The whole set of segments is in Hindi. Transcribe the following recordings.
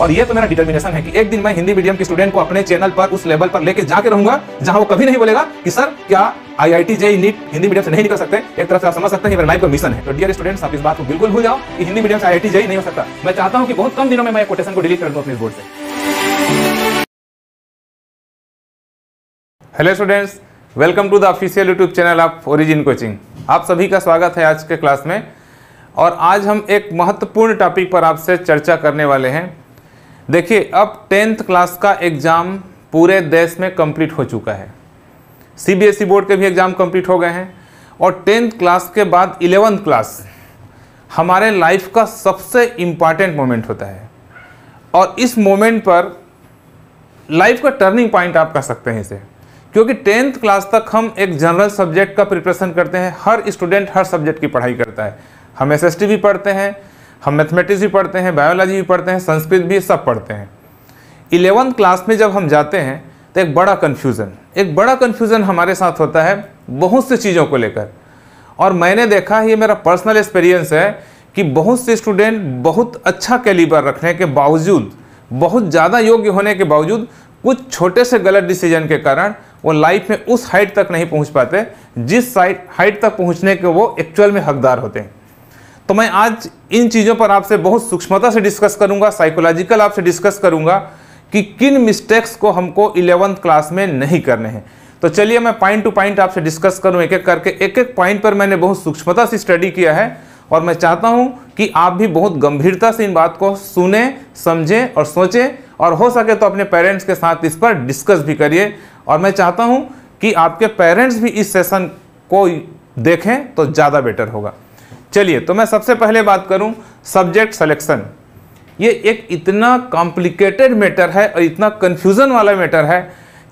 और ये तो मेरा डिटर्मिनेशन है कि एक दिन मैं हिंदी मीडियम के स्टूडेंट को अपने चैनल पर उस लेवल पर लेके जाके रहूंगा जहां वो कभी नहीं बोलेगा कि सर क्या I I T J NEET Hindi medium से नहीं निकल सकते एक तरफ से आप समझ सकते हैं लाइफ का मिशन है तो डियर स्टूडेंट्स आप इस बात को बिल्कुल भूल जाओ कि हिंदी मीडियम से आई आई e नहीं हो सकता मैं चाहता हूँ कि बहुत कम दिनों में मैं कोटेशन को डिलीट कर दूँ अपने बोर्ड से hello students welcome to the official YouTube channel of Origin coaching आप सभी का स्वागत है आज के क्लास में और आज हम एक महत्वपूर्ण टॉपिक पर आपसे चर्चा करने वाले हैं देखिए अब टेंथ क्लास का एग्ज़ाम पूरे देश में कंप्लीट हो चुका है सीबीएसई e बोर्ड के भी एग्ज़ाम कंप्लीट हो गए हैं और टेंथ क्लास के बाद इलेवेंथ क्लास हमारे लाइफ का सबसे इम्पॉर्टेंट मोमेंट होता है और इस मोमेंट पर लाइफ का टर्निंग पॉइंट आप कह सकते हैं इसे क्योंकि टेंथ क्लास तक हम एक जनरल सब्जेक्ट का प्रिपरेशन करते हैं हर स्टूडेंट हर सब्जेक्ट की पढ़ाई करता है हम एस भी पढ़ते हैं हम मैथमेटिक्स भी पढ़ते हैं बायोलॉजी भी पढ़ते हैं संस्कृत भी सब पढ़ते हैं इलेवंथ क्लास में जब हम जाते हैं तो एक बड़ा कन्फ्यूज़न एक बड़ा कन्फ्यूज़न हमारे साथ होता है बहुत सी चीज़ों को लेकर और मैंने देखा ये मेरा पर्सनल एक्सपीरियंस है कि बहुत से स्टूडेंट बहुत अच्छा कैलिबर रखने के बावजूद बहुत ज़्यादा योग्य होने के बावजूद कुछ छोटे से गलत डिसीजन के कारण वो लाइफ में उस हाइट तक नहीं पहुंच पाते जिस हाइट तक पहुंचने के वो एक्चुअल में हकदार होते हैं तो मैं आज इन चीज़ों पर आपसे बहुत सूक्ष्मता से डिस्कस करूंगा साइकोलॉजिकल आपसे डिस्कस करूंगा कि किन मिस्टेक्स को हमको इलेवंथ क्लास में नहीं करने हैं तो चलिए मैं पॉइंट टू पॉइंट आपसे डिस्कस करूं एक एक करके एक एक पॉइंट पर मैंने बहुत सूक्ष्मता से स्टडी किया है और मैं चाहता हूं कि आप भी बहुत गंभीरता से इन बात को सुने समझें और सोचें और हो सके तो अपने पेरेंट्स के साथ इस पर डिस्कस भी करिए और मैं चाहता हूं कि आपके पेरेंट्स भी इस सेशन को देखें तो ज़्यादा बेटर होगा चलिए तो मैं सबसे पहले बात करूं सब्जेक्ट सिलेक्शन ये एक इतना कॉम्प्लिकेटेड मैटर है और इतना कन्फ्यूज़न वाला मैटर है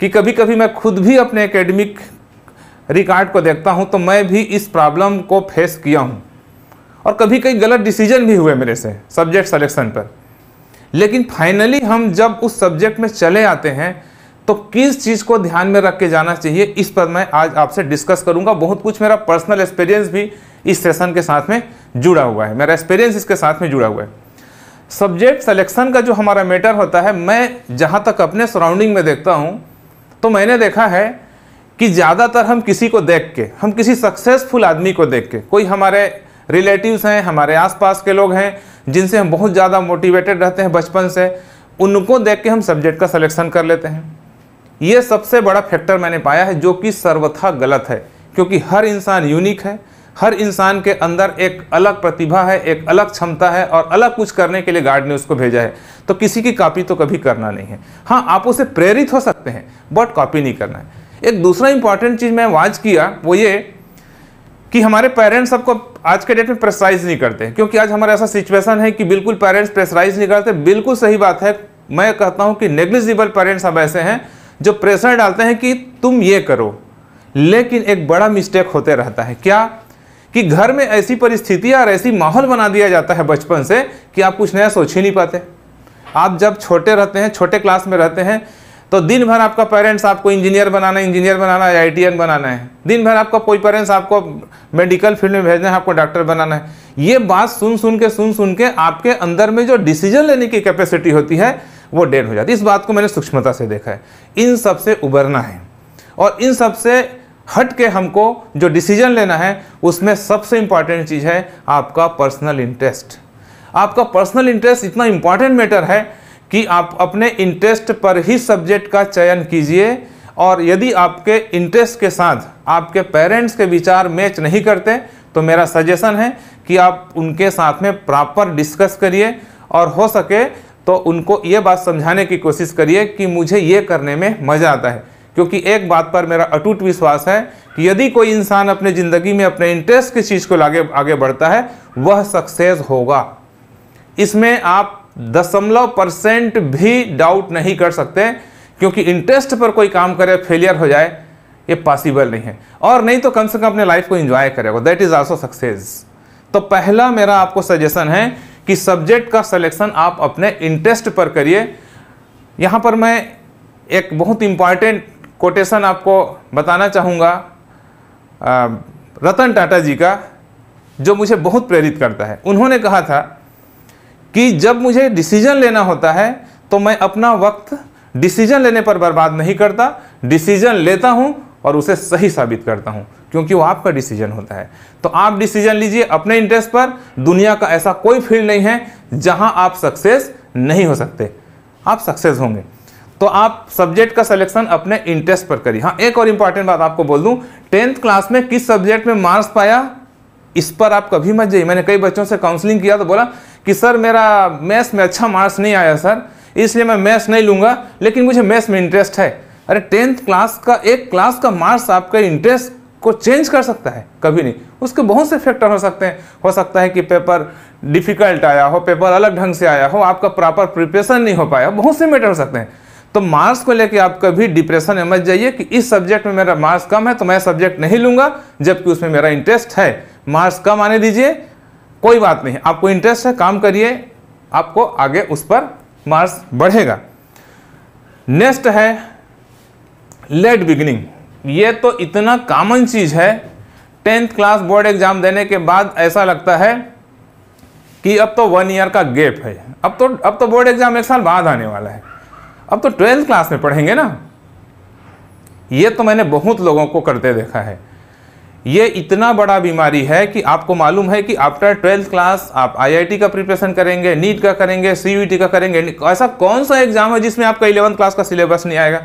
कि कभी कभी मैं खुद भी अपने एकेडमिक रिकॉर्ड को देखता हूं तो मैं भी इस प्रॉब्लम को फेस किया हूं और कभी कभी गलत डिसीजन भी हुए मेरे से सब्जेक्ट सिलेक्शन पर लेकिन फाइनली हम जब उस सब्जेक्ट में चले आते हैं तो किस चीज़ को ध्यान में रख के जाना चाहिए इस पर मैं आज आपसे डिस्कस करूंगा बहुत कुछ मेरा पर्सनल एक्सपीरियंस भी इस सेशन के साथ में जुड़ा हुआ है मेरा एक्सपीरियंस इसके साथ में जुड़ा हुआ है सब्जेक्ट सेलेक्शन का जो हमारा मैटर होता है मैं जहाँ तक अपने सराउंडिंग में देखता हूँ तो मैंने देखा है कि ज़्यादातर हम किसी को देख के हम किसी सक्सेसफुल आदमी को देख के कोई हमारे रिलेटिव्स हैं हमारे आसपास के लोग हैं जिनसे हम बहुत ज़्यादा मोटिवेटेड रहते हैं बचपन से उनको देख के हम सब्जेक्ट का सिलेक्शन कर लेते हैं ये सबसे बड़ा फैक्टर मैंने पाया है जो कि सर्वथा गलत है क्योंकि हर इंसान यूनिक है हर इंसान के अंदर एक अलग प्रतिभा है एक अलग क्षमता है और अलग कुछ करने के लिए गार्ड ने उसको भेजा है तो किसी की कॉपी तो कभी करना नहीं है हाँ आप उसे प्रेरित हो सकते हैं बट कॉपी नहीं करना है एक दूसरा इंपॉर्टेंट चीज़ मैं वाज किया वो ये कि हमारे पेरेंट्स सबको आज के डेट में प्रेसराइज नहीं करते क्योंकि आज हमारा ऐसा सिचुएशन है कि बिल्कुल पेरेंट्स प्रेसराइज नहीं करते बिल्कुल सही बात है मैं कहता हूँ कि नेग्लिजिबल पेरेंट्स अब ऐसे हैं जो प्रेशर डालते हैं कि तुम ये करो लेकिन एक बड़ा मिस्टेक होते रहता है क्या कि घर में ऐसी परिस्थितियाँ और ऐसी माहौल बना दिया जाता है बचपन से कि आप कुछ नया सोच ही नहीं पाते आप जब छोटे रहते हैं छोटे क्लास में रहते हैं तो दिन भर आपका पेरेंट्स आपको इंजीनियर बनाना है इंजीनियर बनाना है आई बनाना है दिन भर आपका कोई पेरेंट्स आपको मेडिकल फील्ड में भेजना है आपको डॉक्टर बनाना है ये बात सुन सुन के सुन सुन के आपके अंदर में जो डिसीजन लेने की कैपेसिटी होती है वो डेड हो जाती है इस बात को मैंने सूक्ष्मता से देखा है इन सबसे उबरना है और इन सबसे हट के हमको जो डिसीजन लेना है उसमें सबसे इम्पॉर्टेंट चीज़ है आपका पर्सनल इंटरेस्ट आपका पर्सनल इंटरेस्ट इतना इम्पॉर्टेंट मैटर है कि आप अपने इंटरेस्ट पर ही सब्जेक्ट का चयन कीजिए और यदि आपके इंटरेस्ट के साथ आपके पेरेंट्स के विचार मैच नहीं करते तो मेरा सजेशन है कि आप उनके साथ में प्रॉपर डिस्कस करिए और हो सके तो उनको ये बात समझाने की कोशिश करिए कि मुझे ये करने में मज़ा आता है क्योंकि एक बात पर मेरा अटूट विश्वास है कि यदि कोई इंसान अपने ज़िंदगी में अपने इंटरेस्ट की चीज़ को आगे आगे बढ़ता है वह सक्सेस होगा इसमें आप दशमलव परसेंट भी डाउट नहीं कर सकते क्योंकि इंटरेस्ट पर कोई काम करे फेलियर हो जाए ये पॉसिबल नहीं है और नहीं तो कम से कम अपने लाइफ को इंजॉय करेगा दैट इज़ आल्सो सक्सेस तो पहला मेरा आपको सजेशन है कि सब्जेक्ट का सिलेक्शन आप अपने इंटरेस्ट पर करिए यहाँ पर मैं एक बहुत इम्पॉर्टेंट कोटेशन आपको बताना चाहूँगा रतन टाटा जी का जो मुझे बहुत प्रेरित करता है उन्होंने कहा था कि जब मुझे डिसीजन लेना होता है तो मैं अपना वक्त डिसीजन लेने पर बर्बाद नहीं करता डिसीजन लेता हूँ और उसे सही साबित करता हूँ क्योंकि वो आपका डिसीजन होता है तो आप डिसीजन लीजिए अपने इंटरेस्ट पर दुनिया का ऐसा कोई फील्ड नहीं है जहाँ आप सक्सेस नहीं हो सकते आप सक्सेस होंगे तो आप सब्जेक्ट का सिलेक्शन अपने इंटरेस्ट पर करिए हाँ एक और इंपॉर्टेंट बात आपको बोल दूं टेंथ क्लास में किस सब्जेक्ट में मार्क्स पाया इस पर आप कभी मत जाइए मैंने कई बच्चों से काउंसलिंग किया तो बोला कि सर मेरा मैथ्स में अच्छा मार्क्स नहीं आया सर इसलिए मैं मैथ्स नहीं लूंगा लेकिन मुझे मैथ्स में इंटरेस्ट है अरे टेंथ क्लास का एक क्लास का मार्क्स आपका इंटरेस्ट को चेंज कर सकता है कभी नहीं उसके बहुत से फैक्टर हो सकते हैं हो सकता है कि पेपर डिफिकल्ट आया हो पेपर अलग ढंग से आया हो आपका प्रॉपर प्रिपरेशन नहीं हो पाया बहुत से मैटर हो सकते हैं तो मार्क्स को लेकर आप कभी डिप्रेशन में मत जाइए कि इस सब्जेक्ट में मेरा मार्क्स कम है तो मैं सब्जेक्ट नहीं लूंगा जबकि उसमें मेरा इंटरेस्ट है मार्क्स कम आने दीजिए कोई बात नहीं आपको इंटरेस्ट है काम करिए आपको आगे उस पर मार्क्स बढ़ेगा नेक्स्ट है लेट बिगिनिंग ये तो इतना कॉमन चीज़ है टेंथ क्लास बोर्ड एग्ज़ाम देने के बाद ऐसा लगता है कि अब तो वन ईयर का गैप है अब तो अब तो बोर्ड एग्ज़ाम एक साल बाद आने वाला है अब तो ट्वेल्थ क्लास में पढ़ेंगे ना ये तो मैंने बहुत लोगों को करते देखा है ये इतना बड़ा बीमारी है कि आपको मालूम है कि आफ्टर ट्वेल्थ क्लास आप आईआईटी का प्रिपरेशन करेंगे नीट का करेंगे सीयूटी का करेंगे ऐसा कौन सा एग्ज़ाम है जिसमें आपका इलेवंथ क्लास का सिलेबस नहीं आएगा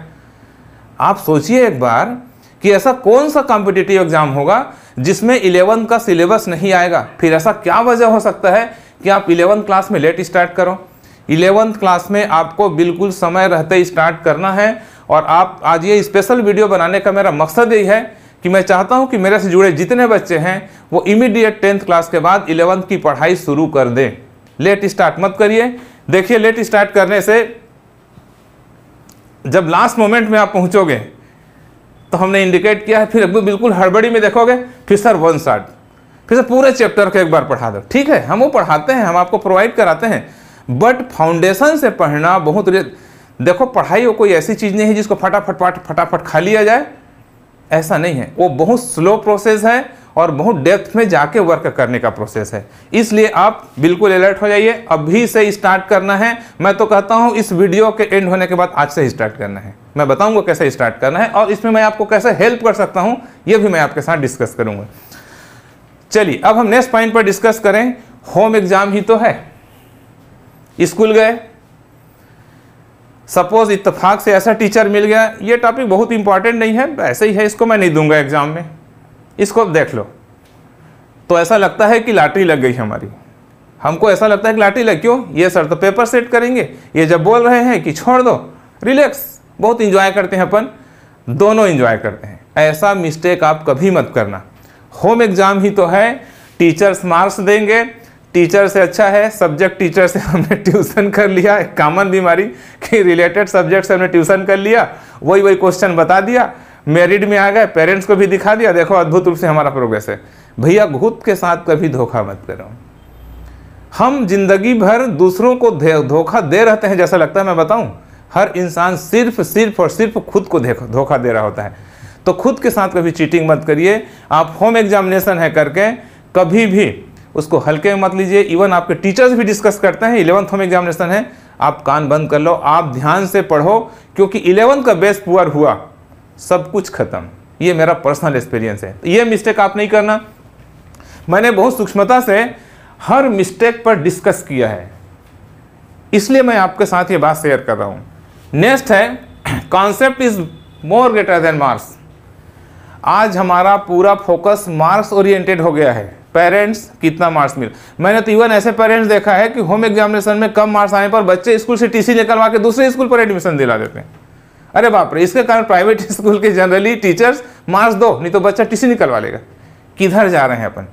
आप सोचिए एक बार कि ऐसा कौन सा कॉम्पिटिटिव एग्ज़ाम होगा जिसमें इलेवंथ का सिलेबस नहीं आएगा फिर ऐसा क्या वजह हो सकता है कि आप इलेवंथ क्लास में लेट स्टार्ट करो इलेवंथ क्लास में आपको बिल्कुल समय रहते स्टार्ट करना है और आप आज ये स्पेशल वीडियो बनाने का मेरा मकसद यही है कि मैं चाहता हूं कि मेरे से जुड़े जितने बच्चे हैं वो इमीडिएट टेंथ क्लास के बाद इलेवंथ की पढ़ाई शुरू कर दें लेट स्टार्ट मत करिए देखिए लेट स्टार्ट करने से जब लास्ट मोमेंट में आप पहुंचोगे तो हमने इंडिकेट किया है फिर एकदम बिल्कुल हड़बड़ी में देखोगे फिर सर वन शार्ट फिर सर पूरे चैप्टर को एक बार पढ़ा दो ठीक है हम वो पढ़ाते हैं हम आपको प्रोवाइड कराते हैं बट फाउंडेशन से पढ़ना बहुत देखो पढ़ाई वो कोई ऐसी चीज़ नहीं है जिसको फटाफट पाट फटाफट खा लिया जाए ऐसा नहीं है वो बहुत स्लो प्रोसेस है और बहुत डेप्थ में जाके वर्क करने का प्रोसेस है इसलिए आप बिल्कुल अलर्ट हो जाइए अभी से स्टार्ट करना है मैं तो कहता हूँ इस वीडियो के एंड होने के बाद आज से स्टार्ट करना है मैं बताऊँगा कैसे स्टार्ट करना है और इसमें मैं आपको कैसे हेल्प कर सकता हूँ ये भी मैं आपके साथ डिस्कस करूँगा चलिए अब हम नेक्स्ट पॉइंट पर डिस्कस करें होम एग्जाम ही तो है स्कूल गए सपोज इतफाक से ऐसा टीचर मिल गया ये टॉपिक बहुत इंपॉर्टेंट नहीं है ऐसे ही है इसको मैं नहीं दूंगा एग्ज़ाम में इसको देख लो तो ऐसा लगता है कि लाटरी लग गई हमारी हमको ऐसा लगता है कि लाटरी लग क्यों ये सर तो पेपर सेट करेंगे ये जब बोल रहे हैं कि छोड़ दो रिलैक्स बहुत इंजॉय करते हैं अपन दोनों इंजॉय करते हैं ऐसा मिस्टेक आप कभी मत करना होम एग्ज़ाम ही तो है टीचर्स मार्क्स देंगे टीचर से अच्छा है सब्जेक्ट टीचर से हमने ट्यूशन कर लिया एक कॉमन बीमारी के रिलेटेड सब्जेक्ट से हमने ट्यूशन कर लिया वही वही क्वेश्चन बता दिया मेरिड में आ गए पेरेंट्स को भी दिखा दिया देखो अद्भुत रूप से हमारा प्रोग्रेस है भैया घुत के साथ कभी धोखा मत करो हम जिंदगी भर दूसरों को धोखा दे रहते हैं जैसा लगता है मैं बताऊं हर इंसान सिर्फ सिर्फ और सिर्फ खुद को धोखा दे रहा होता है तो खुद के साथ कभी चीटिंग मत करिए आप होम एग्जामिनेशन है करके कभी भी उसको हल्के में मत लीजिए इवन आपके टीचर्स भी डिस्कस करते हैं इलेवंथ होम एग्जामिनेशन है आप कान बंद कर लो आप ध्यान से पढ़ो क्योंकि इलेवंथ का बेस पुअर हुआ सब कुछ खत्म ये मेरा पर्सनल एक्सपीरियंस है ये मिस्टेक आप नहीं करना मैंने बहुत सूक्ष्मता से हर मिस्टेक पर डिस्कस किया है इसलिए मैं आपके साथ ये बात शेयर कर रहा हूँ नेक्स्ट है concept is more greater than marks आज हमारा पूरा फोकस मार्क्स ओरिएंटेड हो गया है पेरेंट्स कितना मार्क्स मिल मैंने तो इवन ऐसे पेरेंट्स देखा है कि होम एग्जामिनेशन में कम मार्क्स आने पर बच्चे स्कूल से टीसी निकलवा के दूसरे स्कूल पर एडमिशन दिला देते हैं अरे बाप रे इसके कारण प्राइवेट स्कूल के जनरली टीचर्स मार्क्स दो नहीं तो बच्चा टीसी निकलवा लेगा किधर जा रहे हैं अपन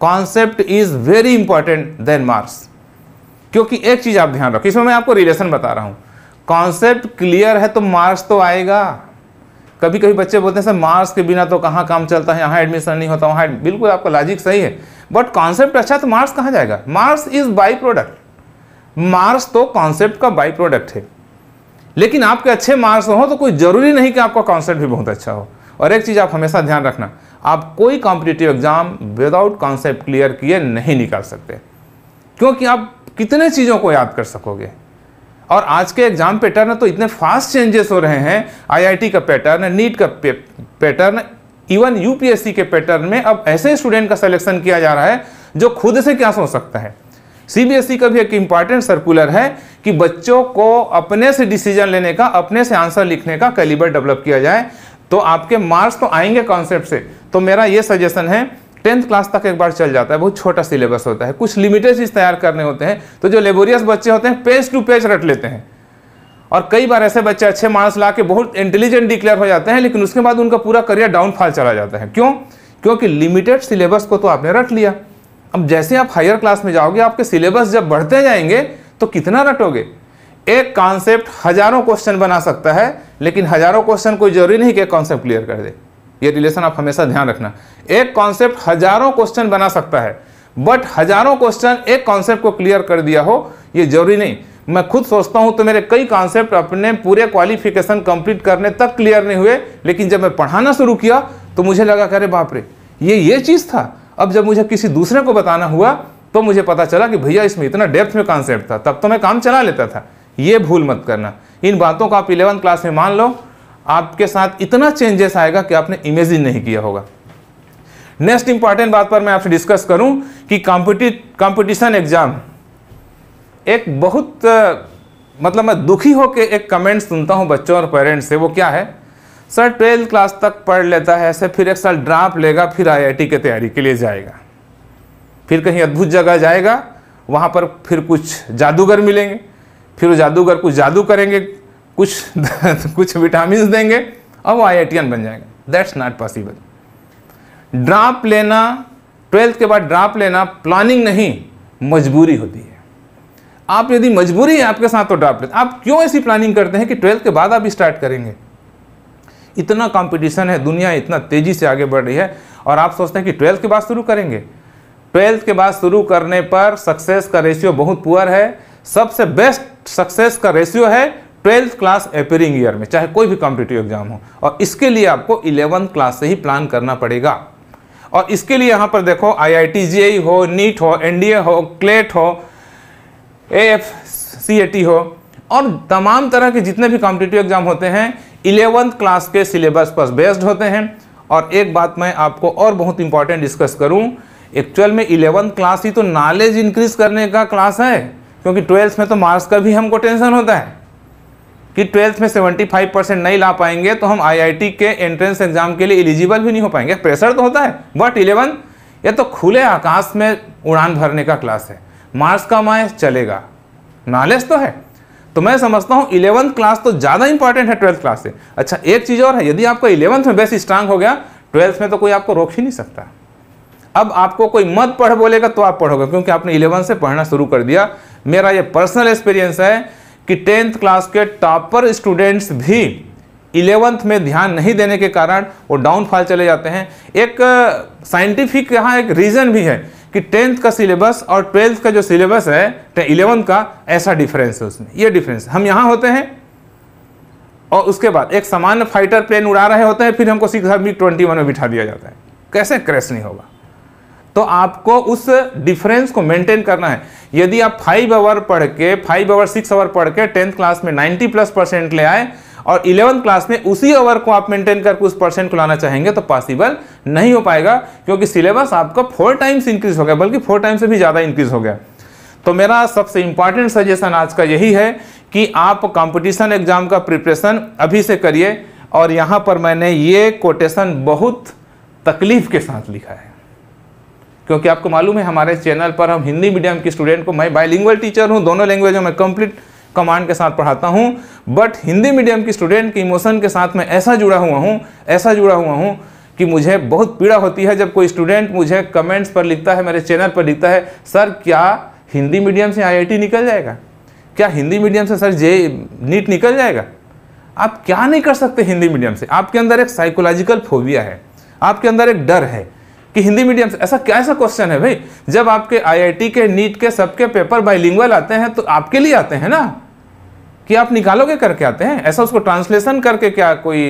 concept is very important than marks क्योंकि एक चीज़ आप ध्यान रखो इसमें मैं आपको रिलेशन बता रहा हूँ कॉन्सेप्ट क्लियर है तो मार्क्स तो आएगा कभी कभी बच्चे बोलते हैं सर मार्क्स के बिना तो कहाँ काम चलता है यहाँ एडमिशन नहीं होता वहाँ बिल्कुल आपका लॉजिक सही है बट कॉन्सेप्ट अच्छा तो मार्क्स कहाँ जाएगा marks is by product marks तो कॉन्सेप्ट का बाई प्रोडक्ट है लेकिन आपके अच्छे मार्क्स हो तो कोई ज़रूरी नहीं कि आपका कॉन्सेप्ट भी बहुत अच्छा हो और एक चीज़ आप हमेशा ध्यान रखना आप कोई competitive exam without concept clear किए नहीं निकाल सकते क्योंकि आप कितने चीज़ों को याद कर सकोगे और आज के एग्ज़ाम पैटर्न तो इतने फास्ट चेंजेस हो रहे हैं आईआईटी का पैटर्न नीट का पैटर्न इवन यूपीएससी के पैटर्न में अब ऐसे स्टूडेंट का सिलेक्शन किया जा रहा है जो खुद से क्या सोच सकता है सीबीएसई e का भी एक इंपॉर्टेंट सर्कुलर है कि बच्चों को अपने से डिसीजन लेने का अपने से आंसर लिखने का कैलिबर डेवलप किया जाए तो आपके मार्क्स तो आएंगे कॉन्सेप्ट से तो मेरा ये सजेशन है टेंथ क्लास तक एक बार चल जाता है बहुत छोटा सिलेबस होता है कुछ लिमिटेड चीज़ तैयार करने होते हैं तो जो लेबोरियस बच्चे होते हैं पेज टू पेज रट लेते हैं और कई बार ऐसे बच्चे अच्छे मार्क्स ला के बहुत इंटेलिजेंट डिक्लेयर हो जाते हैं लेकिन उसके बाद उनका पूरा करियर डाउनफॉल चला जाता है क्यों क्योंकि लिमिटेड सिलेबस को तो आपने रट लिया अब जैसे आप हायर क्लास में जाओगे आपके सिलेबस जब बढ़ते जाएंगे तो कितना रटोगे एक कॉन्सेप्ट हजारों क्वेश्चन बना सकता है लेकिन हजारों क्वेश्चन कोई जरूरी नहीं कि एक कॉन्सेप्ट क्लियर कर दे ये रिलेशन आप हमेशा ध्यान रखना एक कॉन्सेप्ट हजारों क्वेश्चन बना सकता है बट हजारों क्वेश्चन एक कॉन्सेप्ट को क्लियर कर दिया हो ये जरूरी नहीं मैं खुद सोचता हूं तो मेरे कई कॉन्सेप्ट अपने पूरे क्वालिफिकेशन कंप्लीट करने तक क्लियर नहीं हुए लेकिन जब मैं पढ़ाना शुरू किया तो मुझे लगा करे बाप रे ये ये चीज़ था अब जब मुझे किसी दूसरे को बताना हुआ तो मुझे पता चला कि भैया इसमें इतना डेप्थ में कॉन्सेप्ट था तब तो मैं काम चला लेता था ये भूल मत करना इन बातों को आप इलेवन क्लास में मान लो आपके साथ इतना चेंजेस आएगा कि आपने इमेजिन नहीं किया होगा नेक्स्ट इंपॉर्टेंट बात पर मैं आपसे डिस्कस करूं कि कंपटीशन एग्जाम एक बहुत मतलब मैं दुखी होकर एक कमेंट सुनता हूं बच्चों और पेरेंट्स से वो क्या है सर ट्वेल्थ क्लास तक पढ़ लेता है ऐसे फिर एक साल ड्राप लेगा फिर आईआईटी की तैयारी के लिए जाएगा फिर कहीं अद्भुत जगह जाएगा वहाँ पर फिर कुछ जादूगर मिलेंगे फिर वो जादूगर कुछ जादू करेंगे कुछ कुछ विटामिन देंगे और वो आई बन जाएगा दैट्स नॉट पॉसिबल ड्राप लेना ट्वेल्थ के बाद ड्राप लेना प्लानिंग नहीं मजबूरी होती है आप यदि मजबूरी है आपके साथ तो ड्राप लेते आप क्यों ऐसी प्लानिंग करते हैं कि ट्वेल्थ के बाद आप स्टार्ट करेंगे इतना कंपटीशन है दुनिया इतना तेज़ी से आगे बढ़ रही है और आप सोचते हैं कि ट्वेल्थ के बाद शुरू करेंगे ट्वेल्थ के बाद शुरू करने पर सक्सेस का रेशियो बहुत पुअर है सबसे बेस्ट सक्सेस का रेशियो है ट्वेल्थ क्लास अपेयरिंग ईयर में चाहे कोई भी कॉम्पिटेटिव एग्जाम हो और इसके लिए आपको इलेवंथ क्लास से ही प्लान करना पड़ेगा और इसके लिए यहाँ पर देखो आई आई टी जी हो नीट हो एनडीए हो क्लेट हो A F C A T हो और तमाम तरह के जितने भी कॉम्पिटेटिव एग्जाम होते हैं इलेवंथ क्लास के सिलेबस पर बेस्ड होते हैं और एक बात मैं आपको और बहुत इंपॉर्टेंट डिस्कस करूँ एक्चुअल में इलेवंथ क्लास ही तो नॉलेज इंक्रीज करने का क्लास है क्योंकि ट्वेल्थ में तो मार्क्स का भी हमको टेंशन होता है कि ट्वेल्थ में 75 परसेंट नहीं ला पाएंगे तो हम आईआईटी के एंट्रेंस एग्जाम के लिए एलिजिबल भी नहीं हो पाएंगे प्रेशर तो होता है बट इलेवन ये तो खुले आकाश में उड़ान भरने का क्लास है मार्क्स का माइस चलेगा नॉलेज तो है तो मैं समझता हूँ इलेवंथ क्लास तो ज़्यादा इंपॉर्टेंट है ट्वेल्थ क्लास से अच्छा एक चीज़ और है यदि आपका इलेवंथ में बेस स्ट्रांग हो गया ट्वेल्थ में तो कोई आपको रोक ही नहीं सकता अब आपको कोई मत पढ़ बोलेगा तो आप पढ़ोगे क्योंकि आपने इलेवंथ से पढ़ना शुरू कर दिया मेरा ये पर्सनल एक्सपीरियंस है कि टेंथ क्लास के टॉपर स्टूडेंट्स भी इलेवंथ में ध्यान नहीं देने के कारण वो डाउनफॉल चले जाते हैं एक साइंटिफिक यहाँ एक रीज़न भी है कि टेंथ का सिलेबस और ट्वेल्थ का जो सिलेबस है इलेवंथ का ऐसा डिफरेंस है उसमें ये डिफरेंस हम यहाँ होते हैं और उसके बाद एक सामान्य फाइटर प्लेन उड़ा रहे होते हैं फिर हमको सिक्स मिग ट्वेंटी वन में बिठा दिया जाता है कैसे क्रैश नहीं होगा तो आपको उस डिफरेंस को मेंटेन करना है यदि आप फाइव आवर पढ़ के फाइव आवर सिक्स आवर पढ़ के टेंथ क्लास में नाइन्टी प्लस परसेंट ले आए और इलेवंथ क्लास में उसी आवर को आप मेंटेन करके उस परसेंट को लाना चाहेंगे तो पॉसिबल नहीं हो पाएगा क्योंकि सिलेबस आपका फोर टाइम्स इंक्रीज हो गया बल्कि फोर टाइम्स से भी ज़्यादा इंक्रीज हो गया तो मेरा सबसे इंपॉर्टेंट सजेशन आज का यही है कि आप कॉम्पिटिशन एग्जाम का प्रिपरेशन अभी से करिए और यहाँ पर मैंने ये कोटेशन बहुत तकलीफ के साथ लिखा है क्योंकि आपको मालूम है हमारे चैनल पर हम हिंदी मीडियम के स्टूडेंट को मैं बाइलिंगुअल टीचर हूँ दोनों लैंग्वेजों में कंप्लीट कमांड के साथ पढ़ाता हूँ बट हिंदी मीडियम की स्टूडेंट के इमोशन के साथ मैं ऐसा जुड़ा हुआ हूँ ऐसा जुड़ा हुआ हूँ कि मुझे बहुत पीड़ा होती है जब कोई स्टूडेंट मुझे कमेंट्स पर लिखता है मेरे चैनल पर लिखता है सर क्या हिंदी मीडियम से आईआईटी निकल जाएगा क्या हिंदी मीडियम से सर जे नीट निकल जाएगा आप क्या नहीं कर सकते हिंदी मीडियम से आपके अंदर एक साइकोलॉजिकल फोबिया है आपके अंदर एक डर है कि हिंदी मीडियम से ऐसा कैसा क्वेश्चन है भाई जब आपके आईआईटी के नीट के सबके पेपर बाइलिंगुअल आते हैं तो आपके लिए आते हैं ना कि आप निकालोगे करके आते हैं ऐसा उसको ट्रांसलेशन करके क्या कोई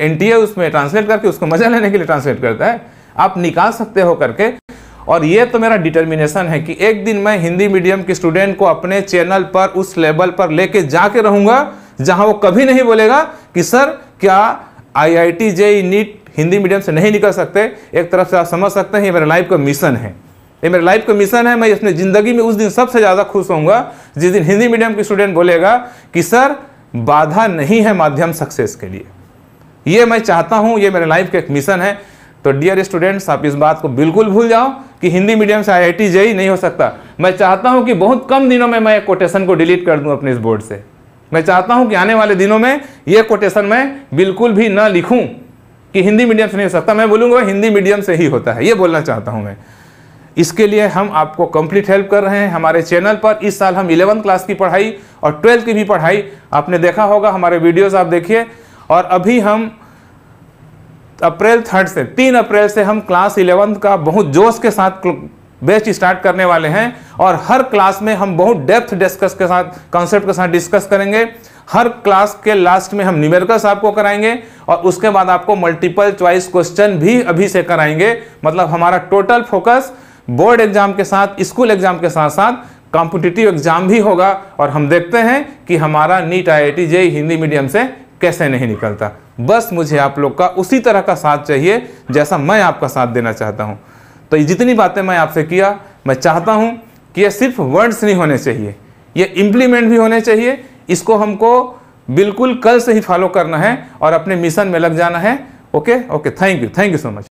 एन उसमें ट्रांसलेट करके उसको मजा लेने के लिए ट्रांसलेट करता है आप निकाल सकते हो करके और ये तो मेरा डिटर्मिनेशन है कि एक दिन मैं हिंदी मीडियम के स्टूडेंट को अपने चैनल पर उस लेवल पर लेके जाके रहूंगा जहां वो कभी नहीं बोलेगा कि सर क्या IIT JEE e, NEET Hindi medium से नहीं निकल सकते एक तरफ से आप समझ सकते हैं ये मेरे लाइफ का मिशन है ये मेरे लाइफ का मिशन है मैं अपनी ज़िंदगी में उस दिन सबसे ज़्यादा खुश होऊंगा जिस दिन हिंदी मीडियम के स्टूडेंट बोलेगा कि सर बाधा नहीं है माध्यम सक्सेस के लिए ये मैं चाहता हूँ ये मेरे लाइफ का एक मिशन है तो डियर स्टूडेंट्स आप इस बात को बिल्कुल भूल जाओ कि हिंदी मीडियम से आई आई e नहीं हो सकता मैं चाहता हूँ कि बहुत कम दिनों में मैं कोटेशन को डिलीट कर दूँ अपने इस बोर्ड से मैं चाहता हूँ कि आने वाले दिनों में यह कोटेशन मैं बिल्कुल भी ना लिखूँ कि हिंदी मीडियम से नहीं हो सकता मैं बोलूंगा हिंदी मीडियम से ही होता है ये बोलना चाहता हूँ मैं इसके लिए हम आपको कंप्लीट हेल्प कर रहे हैं हमारे चैनल पर इस साल हम इलेवंथ क्लास की पढ़ाई और ट्वेल्थ की भी पढ़ाई आपने देखा होगा हमारे वीडियोस आप देखिए और अभी हम अप्रैल थर्ड से तीन अप्रैल से हम क्लास इलेवंथ का बहुत जोश के साथ बेस्ट स्टार्ट करने वाले हैं और हर क्लास में हम बहुत डेप्थ डिस्कस के साथ कॉन्सेप्ट के साथ डिस्कस करेंगे हर क्लास के लास्ट में हम न्यूमेरिकल्स आपको कराएंगे और उसके बाद आपको मल्टीपल चॉइस क्वेश्चन भी अभी से कराएंगे मतलब हमारा टोटल फोकस बोर्ड एग्जाम के साथ स्कूल एग्जाम के साथ साथ कॉम्पिटिटिव एग्जाम भी होगा और हम देखते हैं कि हमारा NEET I I JEE Hindi medium से कैसे नहीं निकलता बस मुझे आप लोग का उसी तरह का साथ चाहिए जैसा मैं आपका साथ देना चाहता हूँ तो ये जितनी बातें मैं आपसे किया मैं चाहता हूँ कि ये सिर्फ वर्ड्स नहीं होने चाहिए ये इम्प्लीमेंट भी होने चाहिए इसको हमको बिल्कुल कल से ही फॉलो करना है और अपने मिशन में लग जाना है okay okay thank you thank you so much